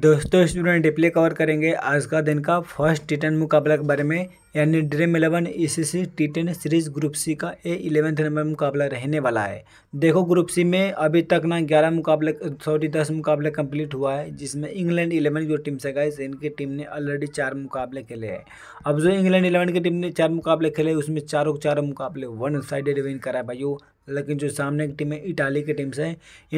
दोस्तों student डिप्ले cover करेंगे आज का दिन का फर्स्ट रिटर्न मुकाबला के बारे में यानी dream eleven ECC T ten series group C का ए इलेवेंथ नंबर मुकाबला रहने वाला है देखो ग्रुप सी में अभी तक ना ग्यारह मुकाबले सॉरी दस मुकाबले कंप्लीट हुआ है जिसमें इंग्लैंड इलेवन जो टीम से गए इनकी टीम ने ऑलरेडी चार मुकाबले खेले हैं अब जो इंग्लैंड इलेवन की टीम ने चार मुकाबले खेले उसमें चारों चारों मुकाबले वन साइडेड विन करा भाई लेकिन जो सामने की टीम है इटाली की टीम से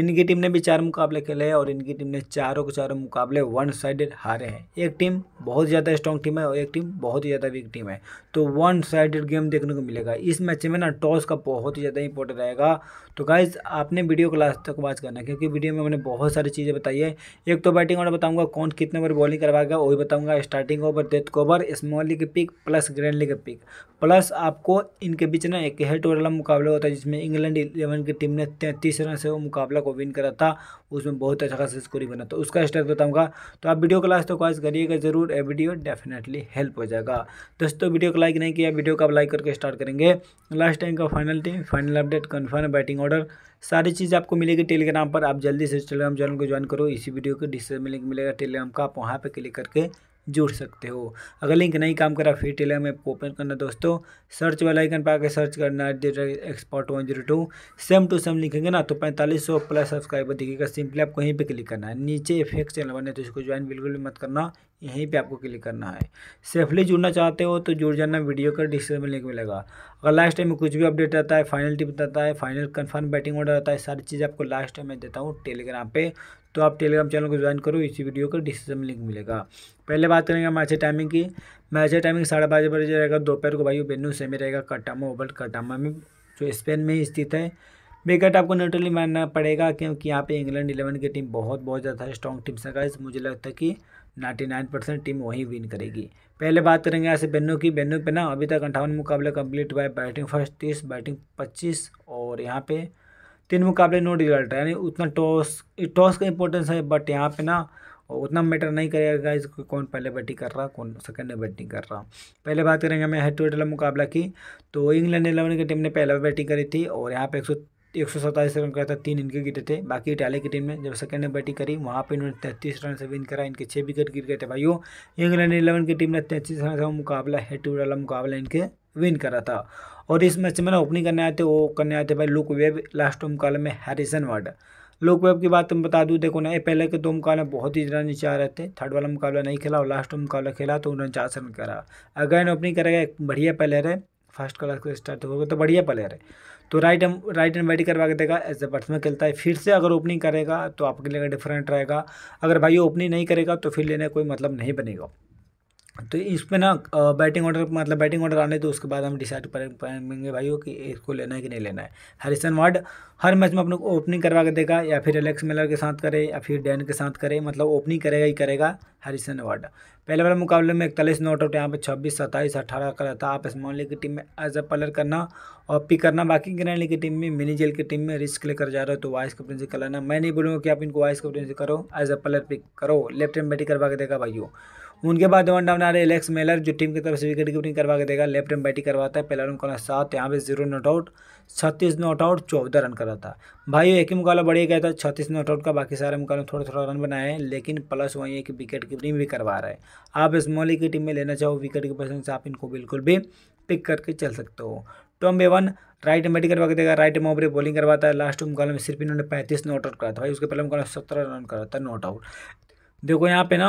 इनकी टीम ने भी चार मुकाबले खेले हैं और इनकी टीम ने चारों के चारों मुकाबले वन साइडेड हारे हैं एक टीम बहुत ज़्यादा स्ट्रॉन्ग टीम है और एक टीम बहुत ही ज़्यादा वीक टीम गेम है तो वन साइडेड गेम देखने को मिलेगा इस मैच में ना टॉस का बहुत ही ज़्यादा इंपॉर्टेंट रहेगा तो गाइज आपने वीडियो को लास्ट तक वॉच करना क्योंकि वीडियो में मैंने बहुत सारी चीज़ें बताई है एक तो बैटिंग ऑर्डर बताऊँगा कौन कितने ओवर बॉलिंग करवाएगा वही बताऊँगा starting over death over small league pick plus grand league pick plus आपको इनके बीच ना एक हेड टू वाला मुकाबला होता है जिसमें इंग्लैंड इलेवन की टीम ने तैंतीस रन से वो मुकाबला को विन करा था उसमें बहुत अच्छा खासा स्कोरिंग बना तो उसका स्टार्ट बताऊँगा तो आप वीडियो क्लास तो वॉच करिएगा जरूर ए वीडियो डेफिनेटली हेल्प हो जाएगा तो दोस्तों वीडियो को लाइक नहीं किया वीडियो को लाइक करके स्टार्ट करेंगे लास्ट टाइम का final team final update confirm batting order सारी चीज़ आपको मिलेगी टेलीग्राम पर आप जल्दी से टेलीग्राम चैनल को ज्वाइन करो इसी वीडियो के डिस्क्रिप्शन लिंक मिलेगा टेलीग्राम का आप वहाँ पर क्लिक करके जुड़ सकते हो अगर लिंक नहीं काम करा फिर टेलीग्राम ऐप को ओपन करना दोस्तों सर्च वाला आइकन पर आकर सर्च करना expert one zero two same two same लिखेंगे ना तो पैंतालीस सौ प्लस सब्सक्राइबर दिखेगा सिंपली आप कहीं पे क्लिक करना है नीचे फेक चैनल बने तो इसको ज्वाइन बिल्कुल भी मत करना यहीं पे आपको क्लिक करना है सेफली जुड़ना चाहते हो तो जुड़ जाना वीडियो का डिस्क्रिप्शन में लिंक मिलेगा अगर लास्ट टाइम में कुछ भी अपडेट रहता है फाइनल टिप रहता है फाइनल कन्फर्म बैटिंग ऑर्डर रहता है सारी चीज़ आपको लास्ट टाइम में देता हूँ टेलीग्राम पे तो आप टेलीग्राम चैनल को ज्वाइन करो इसी वीडियो का डिस्क्रिप्शन में लिंक मिलेगा पहले बात करेंगे मैच टाइमिंग की मैच टाइमिंग साढ़े बारह बजे रहेगा दोपहर को भाई बेनू सेमी रहेगा कटामा ओबल्ट कटामा में जो स्पेन में स्थित है बेकट आपको न्यूट्रली मानना पड़ेगा क्योंकि यहाँ पे इंग्लैंड इलेवन की टीम बहुत बहुत ज़्यादा स्ट्रॉन्ग टीम से गाइस मुझे लगता है कि नाइन्टी नाइन परसेंट टीम वहीं विन करेगी पहले बात करेंगे ऐसे बेनो की बेनो पे ना अभी तक अंठावन मुकाबले कंप्लीट हुआ है बैटिंग फर्स्ट तीस बैटिंग पच्चीस और यहाँ पे तीन मुकाबले नो रिजल्ट है यानी उतना टॉस टॉस का इंपॉर्टेंस है बट यहाँ पे ना उतना मैटर नहीं करेगा इसको कौन पहले बैटिंग कर रहा कौन सेकंड में बैटिंग कर रहा पहले बात करेंगे मैं हेड टू हेड मुकाबला की तो इंग्लैंड इलेवन की टीम ने पहला बैटिंग करी थी और यहाँ पे एक एक सौ सत्ताईस रन करा था तीन इनके गिरे थे बाकी इटाली की टीम में जब सेकंड ने बैटिंग करी वहाँ पर इन्होंने तैंतीस रन से विन करा इनके छः विकेट गिर गए थे भाइयों इंग्लैंड इलेवन की टीम ने तैंतीस रन का मुकाबला हेड टू वाला मुकाबला इनके विन करा था और इस मैच में ना ओपनिंग करने आए थे वो करने आए थे भाई लुक वेब लास्ट मुकाबले में हैरिसन वार्ड लुक वेब की बात तुम बता दूँ देखो ना पहले के दो मुकाबले बहुत ही रन नीचे आ रहे थे थर्ड वाला मुकाबला नहीं खेला और लास्ट मुकाबला खेला तो उन्होंने चार रन करा अगैन ओपनिंग करेगा एक बढ़िया प्लेयर है फर्स्ट क्लास के स्टार्ट हो तो बढ़िया प्लेयर है तो राइट हम राइट एंड बैटिंग करवा के देगा एज ए बैट्समैन खेलता है फिर से अगर ओपनिंग करेगा तो आपके लिए डिफरेंट रहेगा अगर भाई ओपनिंग नहीं करेगा तो फिर लेने कोई मतलब नहीं बनेगा तो इसमें ना बैटिंग ऑर्डर मतलब बैटिंग ऑर्डर आने तो उसके बाद हम डिसाइड कर पाएंगे भाइयों कि इसको लेना है कि नहीं लेना है हरिसन वार्ड हर मैच में अपने को ओपनिंग करवा के देगा या फिर एलेक्स मिलर के साथ करे या फिर डैन के साथ करे मतलब ओपनिंग करेगा ही करेगा हरिसन वार्ड पहले वाले मुकाबले में इकतालीस नॉट आउट यहाँ पर छब्बीस सत्ताईस अट्ठारह का रहता आप इस्मान लीग की टीम में एज अ पलर करना और पिक करना बाकी ग्रैंड लीग की टीम में मिनी जेल की टीम में रिस्क लेकर जा रहे हो तो वाइस कैप्टन से कराना मैं नहीं बोलूँगा कि आप इनको वाइस कैप्टन से करो एज अ पलर पिक करो लेफ्ट हैंड बैटिंग करवा के देगा भाइयों उनके बाद वन डाउन आ रहे एलेक्स मेलर जो टीम की तरफ से विकेट कीपिंग करवा के देगा लेफ्ट में बैटिंग करवाता है पहला रन कौन सात यहाँ पे जीरो नॉट आउट छत्तीस नॉट आउट चौदह रन कराता भाई एक ही मुकाबला बढ़िया गया था छत्तीस नॉट आउट का बाकी सारे मुकाबले थोड़ा थोड़ा रन बनाए हैं लेकिन प्लस वहीं एक विकेट कीपिंग भी करवा रहे हैं आप इस मौली की टीम में लेना चाहो विकेट पसंद से आप इनको बिल्कुल भी पिक करके चल सकते हो टॉम बेवन राइट में बैटिंग करवा के देगा राइट में ओपरे बॉलिंग करवाता है लास्ट मुकाबले में सिर्फ इन्होंने पैंतीस नॉट आउट करा था भाई उसके पहले मुकाबले सत्रह रन करा था नॉट आउट देखो यहाँ पे ना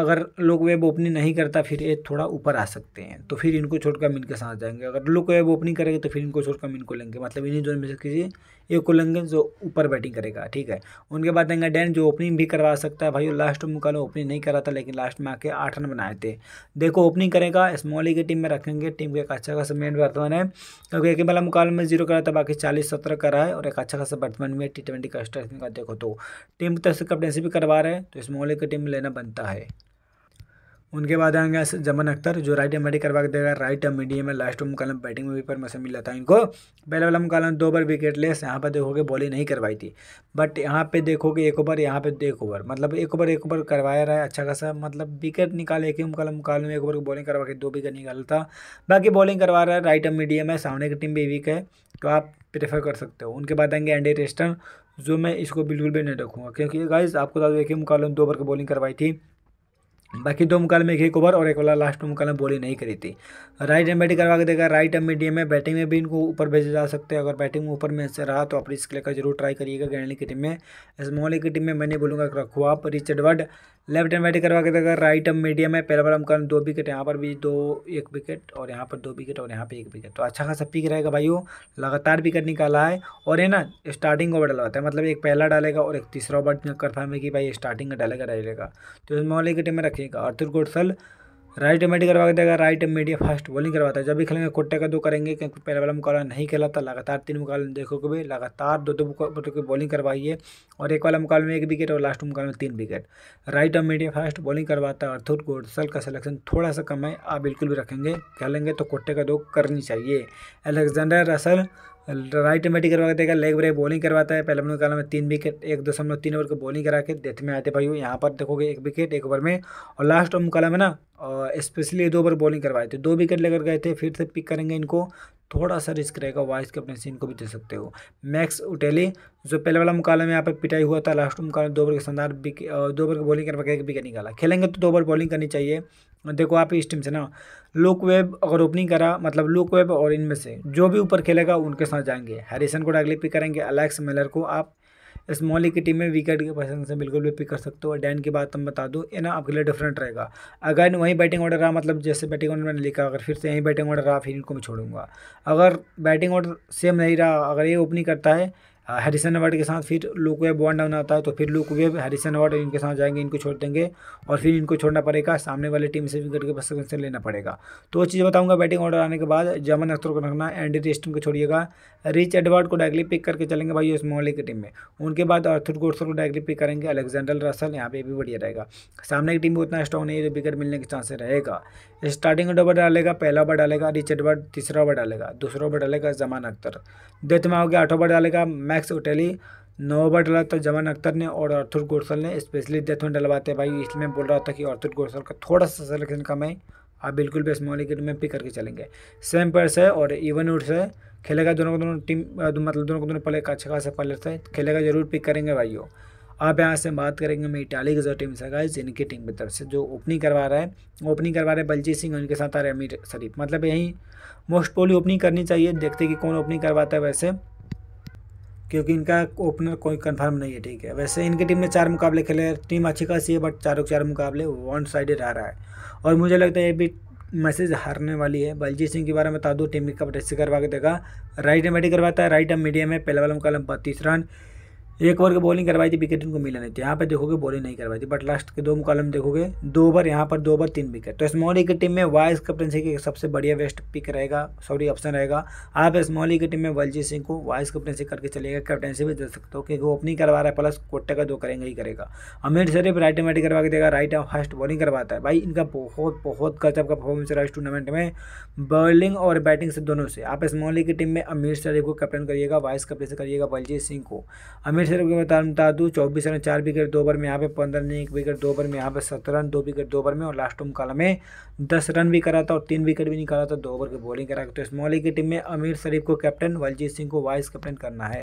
अगर लोग वेब ओपनिंग नहीं करता फिर ये थोड़ा ऊपर आ सकते हैं तो फिर इनको छोड़कर मिन के साथ जाएंगे अगर लोग वेब ओपनिंग करेंगे तो फिर इनको छोड़कर हम को लेंगे मतलब इन्हीं जोन में से किसी ये कुलंगन जो ऊपर बैटिंग करेगा ठीक है उनके बाद देंगे डैन जो ओपनिंग भी करवा सकता है भाई वो लास्ट में कल ओपनिंग नहीं करा था लेकिन लास्ट में आके आठ रन बनाए थे देखो ओपनिंग करेगा स्मॉली की टीम में रखेंगे टीम का एक अच्छा खासा मेन बैट्समैन है क्योंकि एक वाला मुकाबले में जीरो करा था बाकी चालीस सत्रह करा है और एक अच्छा खासा बैट्समैन में टी ट्वेंटी का स्ट्रेसिंग देखो तो टीम तरफ से कैप्टनसी भी करवा रहे हैं तो स्मॉली की टीम में लेना बनता है उनके बाद आएंगे जमन अख्तर जो राइट एम करवा के देगा राइट एम मीडियम है लास्ट ओवर बैटिंग में भी परमिशन मिला था इनको पहले वाला मुकालम दो ओवर विकेट लेस यहाँ पर देखोगे बॉलिंग नहीं करवाई थी बट यहाँ पे देखोगे एक ओवर यहाँ पे एक ओवर मतलब एक ओवर एक ओवर करवाया रहा है अच्छा खासा मतलब विकेट निकाले एक ही कॉलम में एक ओवर की बॉलिंग करवा के दो विकेट निकाला था बाकी बॉलिंग करवा रहा है राइट एम मीडियम है सामने की टीम भी वीक है तो आप प्रेफर कर सकते हो उनके बाद आएंगे एंडी रेस्टन जो मैं इसको बिल्कुल भी नहीं रखूँगा क्योंकि गाइज आपको बता ही एक दो ओवर की बॉलिंग करवाई थी बाकी दो मुकाल में एक एक ओवर और एक वाला लास्ट मुकाल में बॉलिंग नहीं करी थी राइट एम बैटिंग करवा के देखा राइट एम मीडियम में बैटिंग में भी इनको ऊपर भेजे जा सकते हैं अगर बैटिंग में ऊपर में से रहा तो आप रिस्क लेकर जरूर ट्राई करिएगा गैंडली की टीम में स्मॉल की टीम में मैं नहीं बोलूँगा आप Richard Ward left hand batting करवा के देखा राइट एम मीडियम है पहला बड़ा मुकाल दो विकेट यहाँ पर भी दो एक विकेट और यहाँ पर दो विकेट और यहाँ पर एक विकेट तो अच्छा खासा पिक रहेगा भाई वो लगातार विकेट निकाला है और है ना स्टार्टिंग ओवर डलवाता है मतलब एक पहला डालेगा और एक तीसरा ओवर कन्फर्म है कि भाई स्टार्टिंग का डालेगा डालेगा तो स्मॉल की टीम में रखिए देगा आर्थुर गोडसल राइट मेडी करवा के देगा राइट मीडिया फास्ट बॉलिंग करवाता है जब भी खेलेंगे कोटे का दो करेंगे क्योंकि पहले वाला मुकाबला नहीं खेला था लगातार तीन मुकाबले देखोगे भी लगातार दो दो मुकाबले मतलब की बॉलिंग करवाइए और एक वाला मुकाबले में एक विकेट और लास्ट मुकाबले में तीन विकेट राइट और मीडिया फास्ट बॉलिंग करवाता है अर्थुर गोडसल का सलेक्शन थोड़ा सा कम है आप बिल्कुल भी रखेंगे खेलेंगे तो कोटे का दो करनी चाहिए अलेक्जेंडर रसल राइट में बैटिंग करवा के देगा लेग ब्रेक बॉलिंग करवाता है पहले अपने काला में तीन विकेट एक दशमलव तीन ओवर को बॉलिंग करा के डेथ में आते भाई हो यहाँ पर देखोगे एक विकेट एक ओवर में और लास्ट ओवर मुकाला में ना स्पेशली दो ओवर बॉलिंग करवाए थे दो विकेट लेकर गए थे फिर से पिक करेंगे इनको थोड़ा सा रिस्क रहेगा वाइस के अपने सीन को भी दे सकते हो मैक्स उटेली जो पहले वाला मुकाबला में यहाँ पर पिटाई हुआ था लास्ट मुकाबला दो ओवर के शानदार दो ओवर की बॉलिंग करवा के एक विकेट निकाला खेलेंगे तो दो ओवर बॉलिंग करनी चाहिए देखो आप इस टीम से ना लुक वेब अगर ओपनिंग करा मतलब लुक वेब और इनमें से जो भी ऊपर खेलेगा उनके साथ जाएंगे हैरिसन को डायरेक्टली पिक करेंगे अलेक्स मेलर को आप स्मॉल की टीम में विकेट के पसंद से बिल्कुल भी पिक कर सकते हो डैन की बात हम बता दूँ ये ना आपके लिए डिफरेंट रहेगा अगर वहीं बैटिंग ऑर्डर रहा मतलब जैसे बैटिंग ऑर्डर मैंने लिखा अगर फिर से यहीं बैटिंग ऑर्डर रहा फिर इनको मैं छोड़ूंगा अगर बैटिंग ऑर्डर सेम नहीं रहा अगर ये ओपनिंग करता है हैरिसन अवार्ड के साथ फिर लुक वेब वन डाउन आता है तो फिर लुक वेब हैरिसन अवार्ड इनके साथ जाएंगे इनको छोड़ देंगे और फिर इनको छोड़ना पड़ेगा सामने वाली टीम से भी करके बस लेना पड़ेगा तो वो चीज़ बताऊंगा बैटिंग ऑर्डर आने के बाद जमन अख्तर को रखना एंडी टेस्टम को छोड़िएगा रिच एडवर्ड को डायरेक्टली पिक करके चलेंगे भाई उस मोहल्ले की टीम में उनके बाद अर्थुट गोडसर को डायरेक्टली पिक करेंगे अलेक्जेंडर रसल यहाँ पे भी बढ़िया रहेगा सामने की टीम में उतना स्ट्रॉन्ग नहीं है जो विकेट मिलने के चांसेस रहेगा स्टार्टिंग ओवर डालेगा पहला ओवर डालेगा रिच एडवर्ड तीसरा ओवर डालेगा दूसरा ओवर डालेगा जमान अख्तर डेथ में हो गया आठ ओवर डालेगा मैक्स उटेली नोवा डला था जमन अख्तर ने और अर्थुर गोरसल ने स्पेशली डेथ में डलवाते भाई इसलिए बोल रहा था कि अर्थुर गोरसल का थोड़ा सा सिलेक्शन कम है आप बिल्कुल भी स्मॉल विकेट में पिक करके चलेंगे सेम पर्स है और इवन उड्स है खेलेगा दोनों को दोनों टीम मतलब दोनों को दोनों प्लेयर अच्छा खासा प्लेयर है खेलेगा जरूर पिक करेंगे वो आप यहाँ से बात करेंगे मैं इटाली की जो टीम से गाइज इनकी टीम की तरफ से जो ओपनिंग करवा रहा है ओपनिंग करवा रहे हैं बलजीत सिंह उनके साथ आ रहे अमीर शरीफ मतलब यही मोस्ट पोली ओपनिंग करनी चाहिए देखते कि कौन ओपनिंग करवाता है वैसे क्योंकि इनका ओपनर कोई कंफर्म नहीं है ठीक है वैसे इनकी टीम ने चार मुकाबले खेले टीम अच्छी खासी है बट चारों चार मुकाबले वन साइड आ रहा है और मुझे लगता है ये भी मैसेज हारने वाली है बलजीत सिंह के बारे में बता दूँ टीम कप टेस्ट करवा के देगा राइट एम बैटिंग करवाता है राइट एम मीडियम है पहला वाला मुकाबला बत्तीस रन एक ओवर की बॉलिंग करवाई थी विकेट उनको मिला नहीं थी यहाँ पर देखोगे बॉलिंग नहीं करवाई थी बट लास्ट के दो मुकालम देखोगे दो ओवर यहाँ पर दो ओवर तीन विकेट तो स्मॉली की टीम में वाइस कैप्टनसी की सबसे बढ़िया बेस्ट पिक रहेगा सॉरी ऑप्शन रहेगा आप स्मॉली की टीम में वलजीत सिंह को वाइस कैप्टनसी करके चलेगा कैप्टनसी भी दे सकते हो क्योंकि वो ओपनिंग करवा रहा है प्लस कोटे का दो करेंगे ही करेगा अमीर शरीफ राइट एम करवा के देगा राइट एंड फास्ट बॉलिंग करवाता है भाई इनका बहुत बहुत गजब का परफॉर्मेंस रहा इस टूर्नामेंट में बॉलिंग और बैटिंग से दोनों से आप स्मॉली की टीम में अमीर शरीफ को कैप्टन करिएगा वाइस कैप्टन करिएगा बलजीत सिंह को अमीर आमिर से मैं बता दूँ चौबीस रन चार विकेट दो ओवर में यहाँ पे पंद्रह रन एक विकेट दो ओवर में यहाँ पे सत्रह रन दो विकेट दो ओवर में और लास्ट ओम काला में दस रन भी करा था और तीन विकेट भी निकाला था दो ओवर की बॉलिंग करा तो स्मॉली की टीम में अमीर शरीफ को कैप्टन वलजीत सिंह को वाइस कैप्टन करना है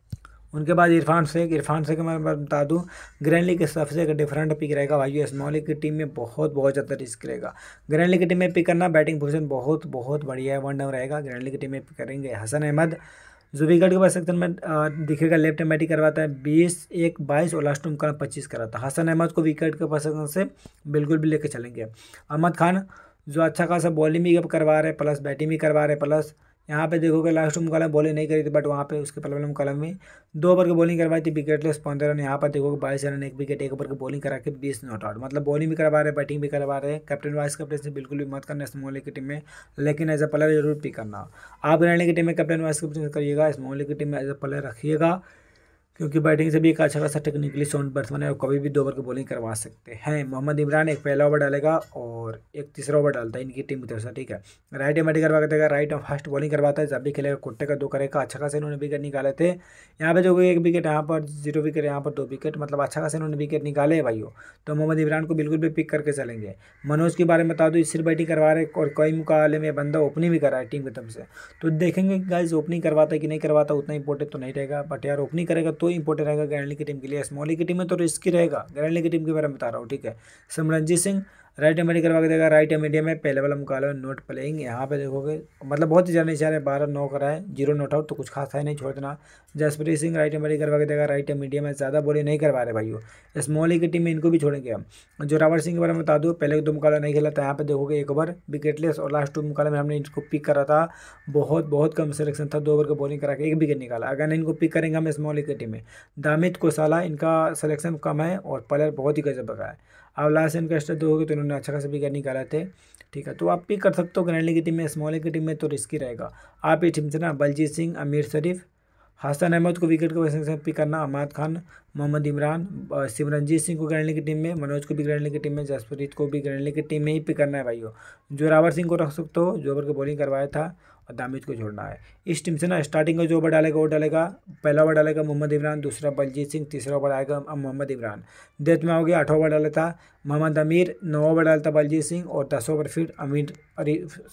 उनके बाद इरफान शेख इरफान शेख मैं बता दूं ग्रैंडली के सबसे एक डिफरेंट पिक रहेगा भाई स्मॉल की टीम में बहुत बहुत ज़्यादा रिस्क रहेगा ग्रैंडली की टीम में पिक करना बैटिंग पोजिशन बहुत बहुत बढ़िया है वन डाउन रहेगा ग्रैंडली की टीम में पिक करेंगे हसन अहमद जुबीगढ़ के पास सेक्शन में दिखेगा लेफ्ट एम बैटिंग करवाता है बीस एक बाईस और लास्ट में पच्चीस कराता है हसन अहमद को विकेट के पास से बिल्कुल भी लेकर चलेंगे अहमद खान जो अच्छा खासा बॉलिंग भी करवा रहे हैं प्लस बैटिंग भी करवा रहे हैं प्लस यहाँ पे देखोगे लास्ट में कॉलम बॉलिंग नहीं करी थी बट वहाँ पे उसके हम कॉलम में दो ओवर की बॉलिंग करवाई थी विकेट लेस पंद्रह रन यहाँ पर देखोगे बाईस रन एक विकेट एक ओवर की बॉलिंग करा के बीस नॉट आउट मतलब बॉलिंग भी करवा रहे हैं बैटिंग भी करवा रहे हैं कैप्टन वाइस कैप्टन से बिल्कुल भी मत करना स्मॉल लीग की टीम में लेकिन एज अ प्लेयर जरूर पिक करना आप ग्रैंड की टीम में कैप्टन वाइस कैप्टन करिएगा स्मॉल लीग की टीम में एज अ प्लेयर रखिएगा क्योंकि बैटिंग से भी एक अच्छा खासा टेक्निकली साउंड बैट्समैन है और कभी भी दो ओवर की बॉलिंग करवा सकते हैं मोहम्मद इमरान एक पहला ओवर डालेगा और एक तीसरा ओवर डालता है इनकी टीम की तरफ से ठीक है राइट एम बैटिंग करवा देगा राइट और फास्ट बॉलिंग करवाता है जब भी खेलेगा कुत्ते का दो करेगा अच्छा खासा इन्होंने विकेट निकाले थे यहाँ पर जो एक विकेट यहाँ पर जीरो विकेट यहाँ पर दो विकेट मतलब अच्छा खासा इन्होंने विकेट निकाले है तो मोहम्मद इमरान को बिल्कुल भी पिक करके चलेंगे मनोज के बारे में बता दो सिर्फ बैटिंग करवा रहे और कई मुकाबले में बंदा ओपनिंग भी करा है टीम की तरफ से तो देखेंगे गाइज ओपनिंग करवाता है कि नहीं करवाता उतना इंपॉर्टेंट तो नहीं रहेगा बट यार ओपनिंग करेगा तो तो इंपॉर्टेंट रहेगा ग्रैंडली की टीम के लिए स्मॉली e की टीम में तो रिस्की रहेगा ग्रैंडली की टीम के बारे में बता रहा हूँ ठीक है सिमरनजीत सिंह राइट एम करवा के देगा राइट एम में पहले वाला मुकाबला नोट प्लेइंग यहाँ पे देखोगे मतलब बहुत ही ज़्यादा इशारे बारह नौ कराए जीरो नोट आउट तो कुछ खास है नहीं छोड़ देना जसप्रीत सिंह राइट एम करवा के देगा राइट एम में ज़्यादा बॉलिंग नहीं करवा रहे भाई स्मॉल की टीम में इनको भी छोड़ेंगे हम जोरावर सिंह के बारे में बता दूँ पहले दो मुकाबला नहीं खेला था यहाँ पर देखोगे एक ओवर विकेटलेस और लास्ट टू मुकाबले में हमने इनको पिक करा था बहुत बहुत कम सिलेक्शन था दो ओवर की बॉलिंग करा के एक विकेट निकाला अगर इनको पिक करेंगे हम स्मॉल की टीम में दामित कोसाला इनका सलेक्शन कम है और प्लेयर बहुत ही गजब का है अब लास्ट इनका हो गए तो इन्होंने अच्छा खासा विकेट निकाला थे ठीक है तो आप पिक कर सकते हो ग्रैंडली की टीम में स्मॉल की टीम में तो रिस्की रहेगा आप ही टीम से ना बलजीत सिंह अमीर शरीफ हसन अहमद को विकेट के वैसे पिक करना अहमद खान मोहम्मद इमरान सिमरनजीत सिंह को ग्रैंडली की टीम में मनोज को भी ग्रैंडली की टीम में जसप्रीत को भी ग्रैंडली की टीम में ही पिक करना है भाइयों जोरावर सिंह को रख सकते हो जोबर को बॉलिंग करवाया था और दामिज को छोड़ना है इस टीम से ना स्टार्टिंग का जो ओवर डालेगा वो डालेगा पहला ओवर डालेगा मोहम्मद इमरान दूसरा बलजीत सिंह तीसरा ओवर आएगा मोहम्मद इमरान डेथ में हो गया आठवा ओवर डाला था मोहम्मद अमीर नौ ओवर डालता बलजीत सिंह और दस ओवर फिर अमीर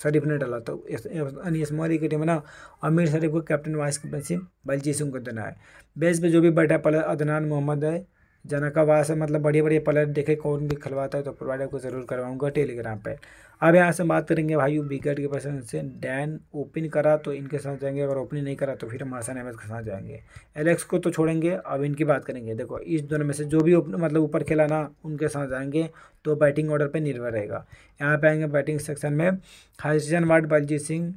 शरीफ ने डाला था तो यानी मोहरी की टीम है ना अमीर शरीफ को captain vice captainship Baljit Singh को देना है बेस पर जो भी बैठा पल अदनान मोहम्मद है जनका वास मतलब बड़े बड़े प्लेयर देखे कौन भी खिलवाता है तो प्रोवाइडर को ज़रूर करवाऊंगा टेलीग्राम पर अब यहाँ से बात करेंगे भाई विकेट के पर्सन से डैन ओपन करा तो इनके साथ जाएंगे अगर ओपनिंग नहीं करा तो फिर हम आसान अहमद के साथ जाएंगे एलेक्स को तो छोड़ेंगे अब इनकी बात करेंगे देखो इस दोनों में से जो भी मतलब ऊपर खेला ना उनके साथ जाएंगे तो बैटिंग ऑर्डर पर निर्भर रहेगा यहाँ पे आएंगे बैटिंग सेक्शन में Harrison Ward Baljit Singh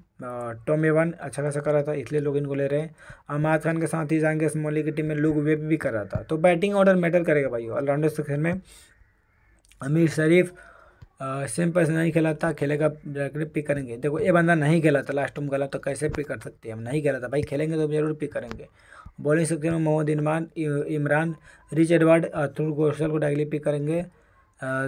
Tom Evan अच्छा खासा करा था इसलिए लोग इनको ले रहे हैं अमाद खान के साथ ही जाएंगे स्मोली की टीम में लुक वेब भी करा था तो बैटिंग ऑर्डर मैटर करेगा भाई ऑलराउंडर सेक्शन में अमीर शरीफ सेम पैसे नहीं खेला था खेलेगा डायरेक्टली पिक करेंगे देखो ये बंदा नहीं खेला था लास्ट टाइम गला तो कैसे पिक कर सकते हैं हम नहीं खेला था भाई खेलेंगे तो जरूर पिक करेंगे बॉलिंग सेक्शन में मोहम्मद इमरान इमरान रिच एडवर्ड अतुल गोसल को डायरेक्टली पिक करेंगे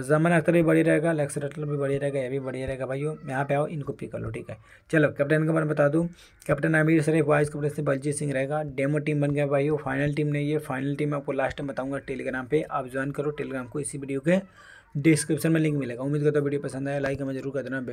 जमन अख्तर भी बढ़िया रहेगा लेक्स रटल भी बढ़िया रहेगा ये भी बढ़िया रहेगा भाइयों यहाँ पे आओ इनको पिक कर लो ठीक है चलो कैप्टन का मैं बता दूँ captain Aamir Sharif vice captain से बलजीत सिंह रहेगा डेमो टीम बन गया भाइयों फाइनल टीम नहीं है फाइनल टीम आपको लास्ट में बताऊँगा टेलीग्राम पर आप ज्वाइन करो टेलीग्राम को इसी वीडियो के डिस्क्रिप्शन में लिंक मिलेगा उम्मीद करता वीडियो पसंद आया लाइक हमें जरूर कर देना बेस्ट